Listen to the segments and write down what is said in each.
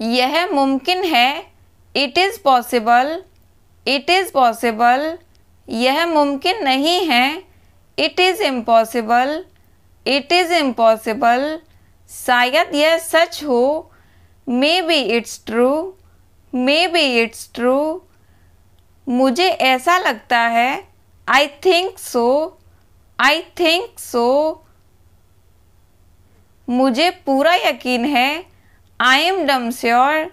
यह मुमकिन है it is possible it is possible यह मुमकिन नहीं है it is impossible it is impossible शायद यह सच हो maybe it's true maybe it's true मुझे ऐसा लगता है I think so I think so मुझे पूरा यकीन है I am damn sure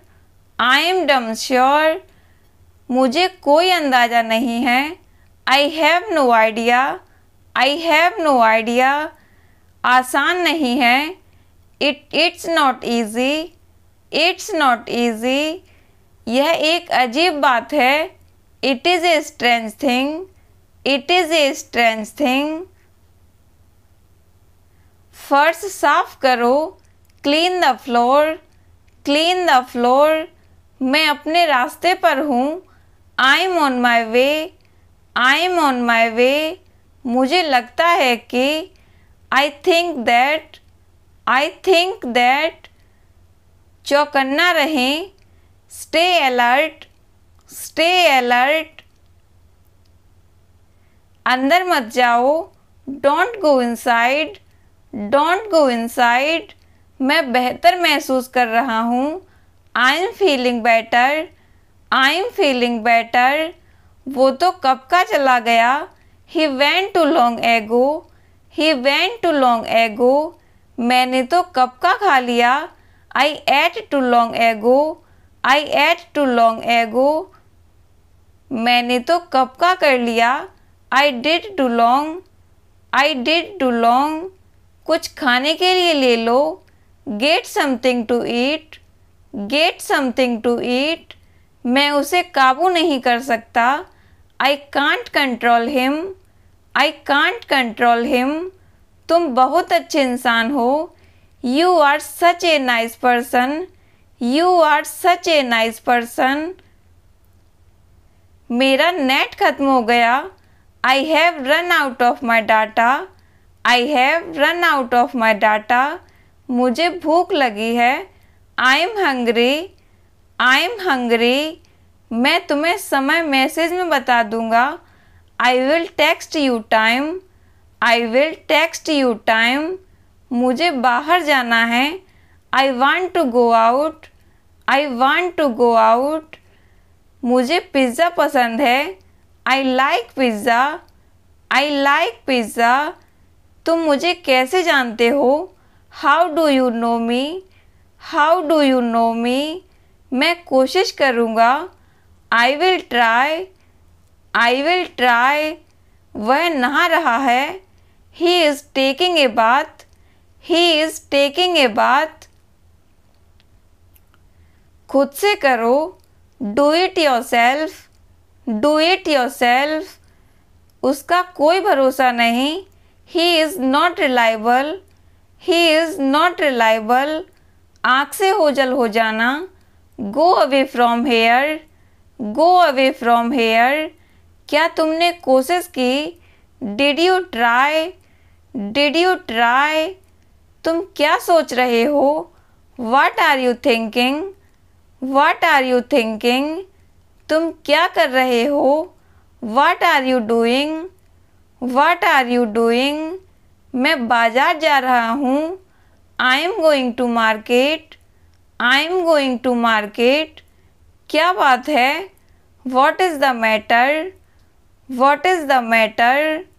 I am damn sure मुझे कोई अंदाज़ा नहीं है I have no idea I have no idea आसान नहीं है it it's not easy it's not easy यह एक अजीब बात है it is a strange thing it is a strange thing फर्श साफ करो clean the floor clean the floor मैं अपने रास्ते पर हूँ I am on my way I am on my way मुझे लगता है कि I think that I think that चौकन्ना रहें स्टे अलर्ट स्टे अलर्ट अंदर मत जाओ don't go inside don't go inside मैं बेहतर महसूस कर रहा हूँ I am feeling better I am feeling better वो तो कब का चला गया he went to long ago he went to long ago मैंने तो कब का खा लिया आई eight to long ago I eight to long ago मैंने तो कब का कर लिया I did too long I did too long कुछ खाने के लिए ले लो get something to eat get something to eat मैं उसे काबू नहीं कर सकता I can't control him I can't control him तुम बहुत अच्छे इंसान हो you are such a nice person you are such a nice person मेरा नेट खत्म हो गया I have run out of my data I have run out of my data मुझे भूख लगी है I am hungry I am hungry मैं तुम्हें समय मैसेज में बता दूंगा I will text you time I will text you time मुझे बाहर जाना है I want to go out I want to go out मुझे पिज़्ज़ा पसंद है I like pizza I like pizza तुम मुझे कैसे जानते हो how do you know me how do you know me मैं कोशिश करूँगा I will try I will try वह नहा रहा है he is taking a bath he is taking a bath खुद से करो do it yourself do it yourself उसका कोई भरोसा नहीं he is not reliable he is not reliable आँख से होजल हो जाना go away from here go away from here क्या तुमने कोशिश की did you try did you try तुम क्या सोच रहे हो what are you thinking what are you thinking तुम क्या कर रहे हो what are you doing what are you doing मैं बाज़ार जा रहा हूँ I am going to market I am going to market क्या बात है what is the matter what is the matter